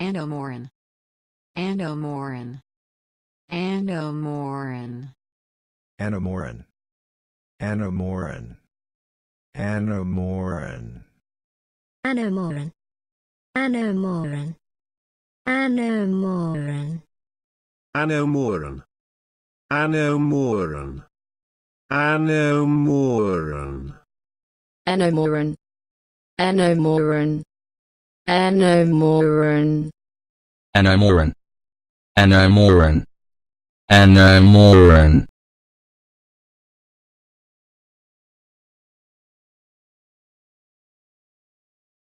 Andomoran. Andomoran. Andomoran. Andomoran. Andomoran. Andomoran. Andomoran. Andomoran. Andomoran. Andomoran. Andomoran. Andomoran. Andomoran. Andomoran. Anomorun. Anomorun. Anomorun. Anomorun.